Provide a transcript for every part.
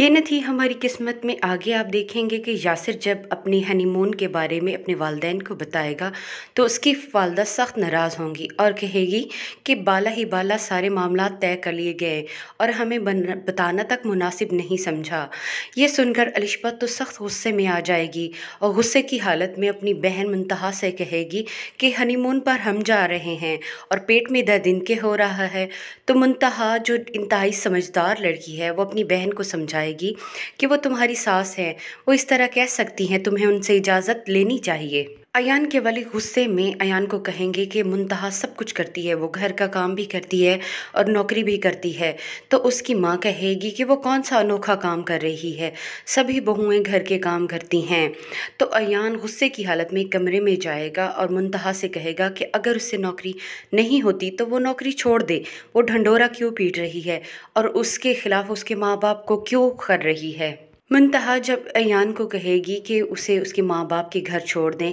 ये न थी हमारी किस्मत में आगे आप देखेंगे कि यासिर जब अपनी हनीमून के बारे में अपने वालदेन को बताएगा तो उसकी वालदा सख्त नाराज़ होंगी और कहेगी कि बाला ही बाला सारे मामला तय कर लिए गए और हमें बताना तक मुनासिब नहीं समझा ये सुनकर अलिशा तो सख्त गुस्से में आ जाएगी और गुस्से की हालत में अपनी बहन मुंतहा से कहेगी कि हनीमून पर हम जा रहे हैं और पेट में दर्द इनके हो रहा है तो मुंतहा जो इंतहाई समझदार लड़की है वो अपनी बहन को समझाए जाएगी कि वो तुम्हारी सास है वो इस तरह कह सकती हैं तुम्हें उनसे इजाज़त लेनी चाहिए अयान के वाले गुस्से में अयान को कहेंगे कि मुंतहा सब कुछ करती है वो घर का काम भी करती है और नौकरी भी करती है तो उसकी माँ कहेगी कि वो कौन सा अनोखा काम कर रही है सभी बहुएं घर के काम करती हैं तो अयान गुस्से की हालत में कमरे में जाएगा और मुंतहा से कहेगा कि अगर उससे नौकरी नहीं होती तो वो नौकरी छोड़ दे वो ढंडोरा क्यों पीट रही है और उसके ख़िलाफ़ उसके माँ बाप को क्यों कर रही है मनतहा जब अन को कहेगी कि उसे उसके माँ बाप के घर छोड़ दें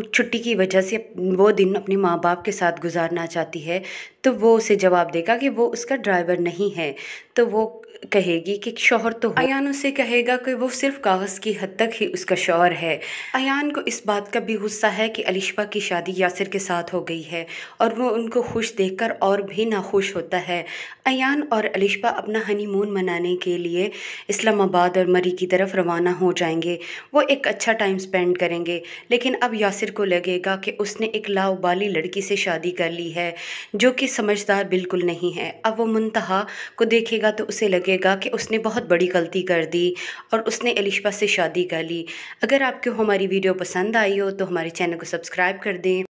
छुट्टी की वजह से वो दिन अपने माँ बाप के साथ गुजारना चाहती है तो वो उसे जवाब देगा कि वो उसका ड्राइवर नहीं है तो वो कहेगी कि शोहर तो अन उसे कहेगा कि वो सिर्फ कागज़ की हद तक ही उसका शोहर है अन को इस बात का भी गुस्सा है कि अलिशा की शादी यासिर के साथ हो गई है और वो उनको खुश कर और भी नाखुश होता है अन और अलिशा अपना हनीमून मनाने के लिए इस्लामाबाद और मरी तैयारी की तरफ रवाना हो जाएंगे वो एक अच्छा टाइम स्पेंड करेंगे लेकिन अब यासिर को लगेगा कि उसने एक लाओबाली लड़की से शादी कर ली है जो कि समझदार बिल्कुल नहीं है अब वो मुंतहा को देखेगा तो उसे लगेगा कि उसने बहुत बड़ी गलती कर दी और उसने एलिशबा से शादी कर ली अगर आपको हमारी वीडियो पसंद आई हो तो हमारे चैनल को सब्सक्राइब कर दें